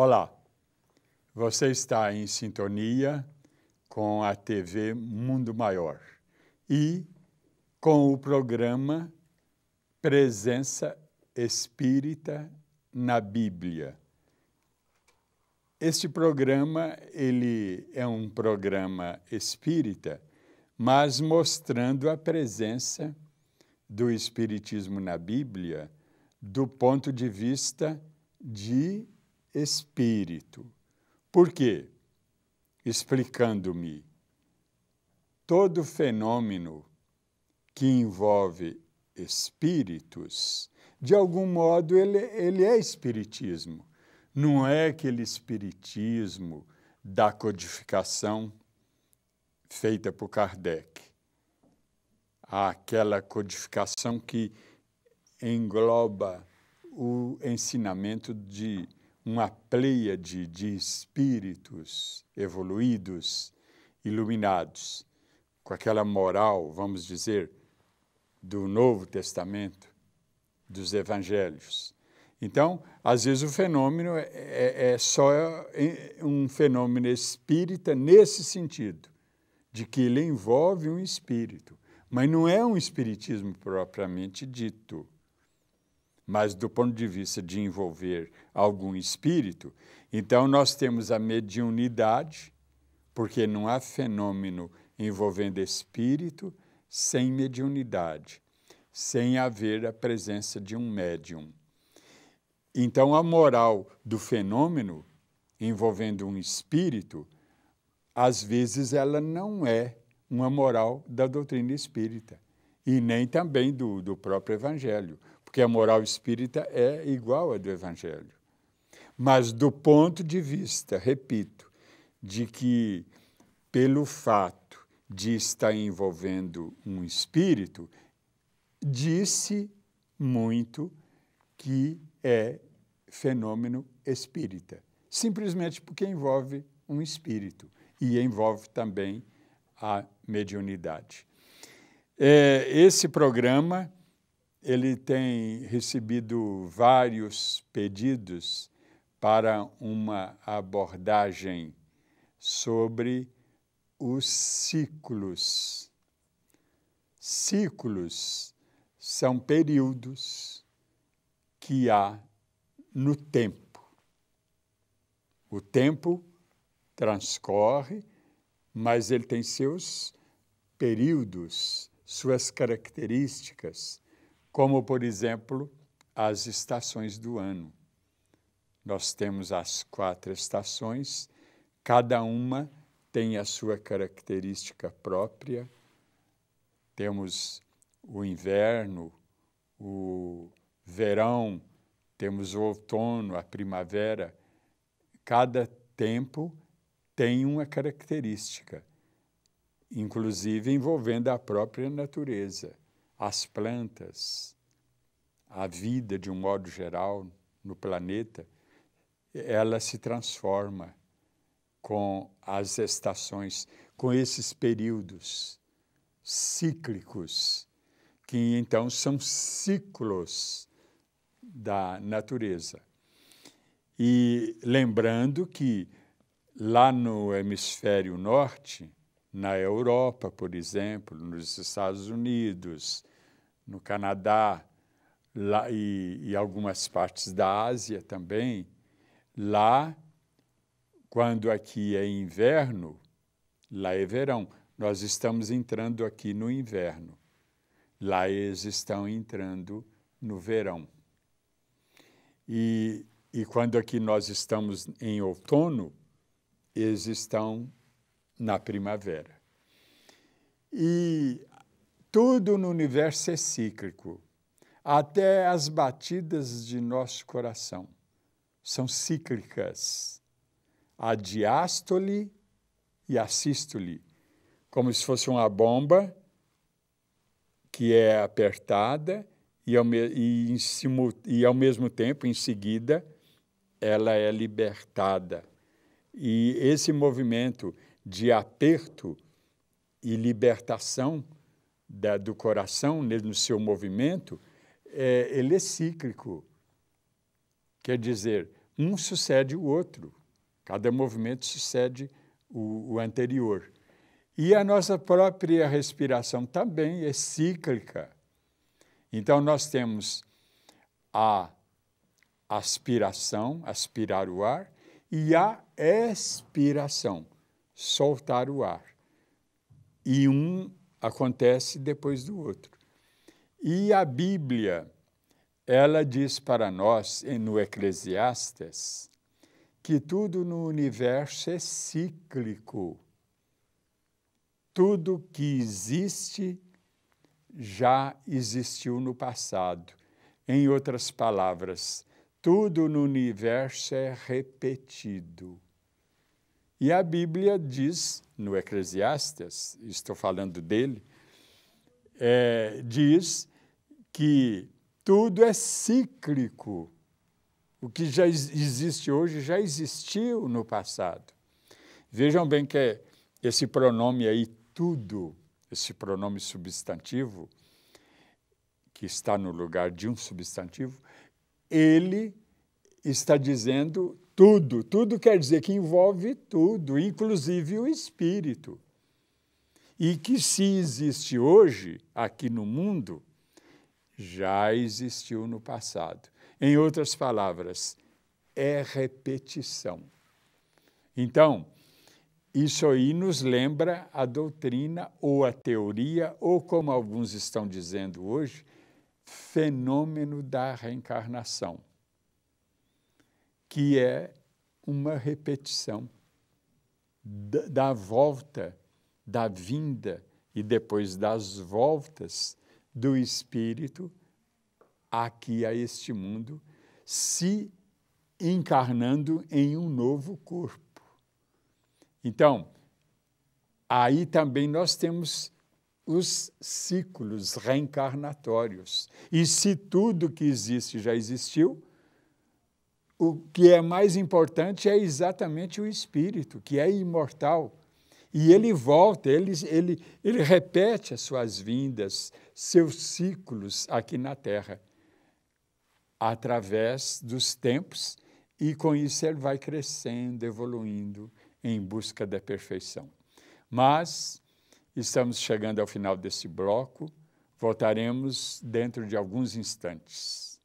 Olá, você está em sintonia com a TV Mundo Maior e com o programa Presença Espírita na Bíblia. Este programa ele é um programa espírita, mas mostrando a presença do espiritismo na Bíblia do ponto de vista de espírito. Por quê? Explicando-me, todo fenômeno que envolve espíritos, de algum modo ele, ele é espiritismo. Não é aquele espiritismo da codificação feita por Kardec. Aquela codificação que engloba o ensinamento de uma pleiade de espíritos evoluídos, iluminados, com aquela moral, vamos dizer, do Novo Testamento, dos Evangelhos. Então, às vezes o fenômeno é, é, é só um fenômeno espírita nesse sentido, de que ele envolve um espírito, mas não é um espiritismo propriamente dito mas do ponto de vista de envolver algum espírito, então nós temos a mediunidade, porque não há fenômeno envolvendo espírito sem mediunidade, sem haver a presença de um médium. Então a moral do fenômeno envolvendo um espírito, às vezes ela não é uma moral da doutrina espírita e nem também do, do próprio evangelho porque a moral espírita é igual à do Evangelho. Mas do ponto de vista, repito, de que pelo fato de estar envolvendo um espírito, disse muito que é fenômeno espírita, simplesmente porque envolve um espírito e envolve também a mediunidade. É, esse programa ele tem recebido vários pedidos para uma abordagem sobre os ciclos. Ciclos são períodos que há no tempo. O tempo transcorre, mas ele tem seus períodos, suas características como, por exemplo, as estações do ano. Nós temos as quatro estações, cada uma tem a sua característica própria. Temos o inverno, o verão, temos o outono, a primavera. Cada tempo tem uma característica, inclusive envolvendo a própria natureza as plantas, a vida de um modo geral no planeta, ela se transforma com as estações, com esses períodos cíclicos, que então são ciclos da natureza. E lembrando que lá no hemisfério norte, na Europa, por exemplo, nos Estados Unidos, no Canadá lá, e, e algumas partes da Ásia também, lá, quando aqui é inverno, lá é verão. Nós estamos entrando aqui no inverno. Lá eles estão entrando no verão. E, e quando aqui nós estamos em outono, eles estão na primavera. E tudo no universo é cíclico, até as batidas de nosso coração são cíclicas, a diástole e a sístole, como se fosse uma bomba que é apertada e ao, e, e ao mesmo tempo, em seguida, ela é libertada. E esse movimento de aperto e libertação da, do coração no seu movimento, é, ele é cíclico. Quer dizer, um sucede o outro. Cada movimento sucede o, o anterior. E a nossa própria respiração também é cíclica. Então, nós temos a aspiração, aspirar o ar, e a expiração soltar o ar. E um acontece depois do outro. E a Bíblia, ela diz para nós, no Eclesiastes, que tudo no universo é cíclico. Tudo que existe já existiu no passado. Em outras palavras, tudo no universo é repetido. E a Bíblia diz, no Eclesiastes, estou falando dele, é, diz que tudo é cíclico. O que já existe hoje já existiu no passado. Vejam bem que esse pronome aí, tudo, esse pronome substantivo, que está no lugar de um substantivo, ele está dizendo tudo, tudo quer dizer que envolve tudo, inclusive o espírito. E que se existe hoje, aqui no mundo, já existiu no passado. Em outras palavras, é repetição. Então, isso aí nos lembra a doutrina ou a teoria, ou como alguns estão dizendo hoje, fenômeno da reencarnação que é uma repetição da, da volta, da vinda e depois das voltas do espírito aqui a este mundo, se encarnando em um novo corpo. Então, aí também nós temos os ciclos reencarnatórios. E se tudo que existe já existiu, o que é mais importante é exatamente o espírito, que é imortal. E ele volta, ele, ele, ele repete as suas vindas, seus ciclos aqui na Terra, através dos tempos, e com isso ele vai crescendo, evoluindo em busca da perfeição. Mas estamos chegando ao final desse bloco, voltaremos dentro de alguns instantes.